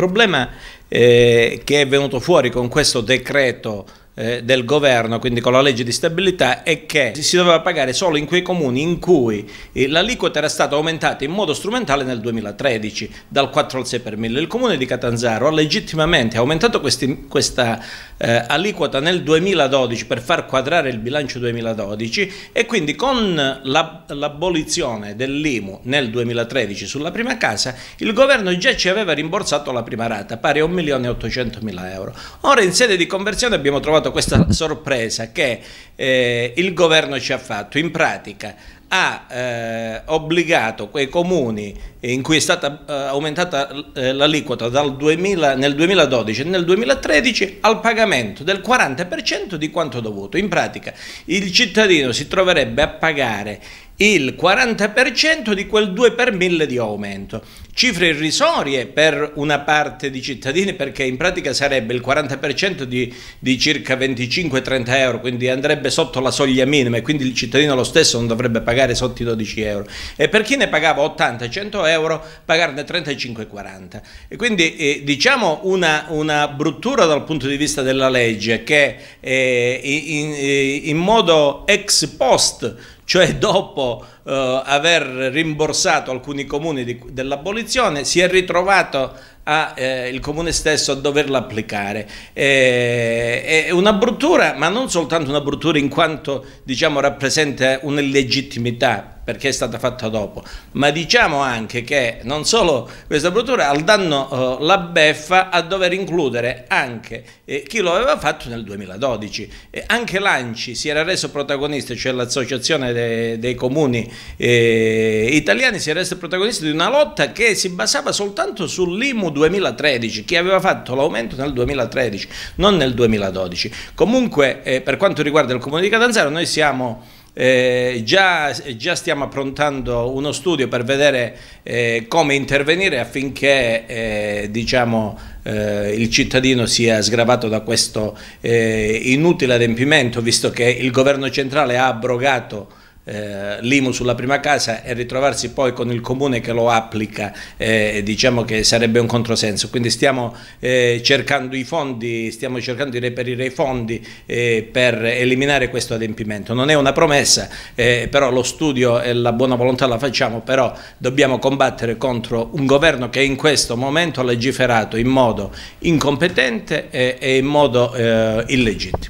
problema eh, che è venuto fuori con questo decreto eh, del governo, quindi con la legge di stabilità, è che si doveva pagare solo in quei comuni in cui l'aliquota era stata aumentata in modo strumentale nel 2013, dal 4 al 6 per 1000. Il comune di Catanzaro ha legittimamente aumentato questi, questa eh, aliquota nel 2012 per far quadrare il bilancio 2012 e quindi con l'abolizione la, dell'IMU nel 2013 sulla prima casa, il governo già ci aveva rimborsato la prima rata, pari a 1.800.000 euro. Ora in sede di conversione abbiamo trovato stata questa sorpresa che eh, il governo ci ha fatto. In pratica ha eh, obbligato quei comuni in cui è stata eh, aumentata eh, l'aliquota nel 2012 e nel 2013 al pagamento del 40% di quanto dovuto. In pratica il cittadino si troverebbe a pagare il 40% di quel 2 per 1000 di aumento cifre irrisorie per una parte di cittadini perché in pratica sarebbe il 40% di, di circa 25-30 euro, quindi andrebbe sotto la soglia minima e quindi il cittadino lo stesso non dovrebbe pagare sotto i 12 euro e per chi ne pagava 80-100 euro pagarne 35-40 e quindi eh, diciamo una, una, bruttura dal punto di vista della legge che eh, in, eh, in modo ex post cioè dopo eh, aver rimborsato alcuni comuni dell'abolizione, si è ritrovato ha eh, il comune stesso a doverla applicare. Eh, è una bruttura, ma non soltanto una bruttura in quanto diciamo, rappresenta un'illegittimità perché è stata fatta dopo, ma diciamo anche che non solo questa bruttura, al danno eh, la beffa a dover includere anche eh, chi lo aveva fatto nel 2012. Eh, anche l'ANCI si era reso protagonista, cioè l'Associazione de dei Comuni eh, Italiani si era reso protagonista di una lotta che si basava soltanto sull'IMU 2013, chi aveva fatto l'aumento nel 2013, non nel 2012. Comunque eh, per quanto riguarda il comune di Catanzaro noi siamo... Eh, già, già, stiamo approntando uno studio per vedere eh, come intervenire affinché eh, diciamo, eh, il cittadino sia sgravato da questo eh, inutile adempimento, visto che il governo centrale ha abrogato eh, l'IMU sulla prima casa e ritrovarsi poi con il comune che lo applica, eh, diciamo che sarebbe un controsenso. Quindi stiamo eh, cercando i fondi, stiamo cercando di reperire i fondi eh, per eliminare questo adempimento. Non è una promessa, eh, però lo studio e la buona volontà la facciamo, però dobbiamo combattere contro un governo che in questo momento ha legiferato in modo incompetente e, eh, e in modo illegittimo.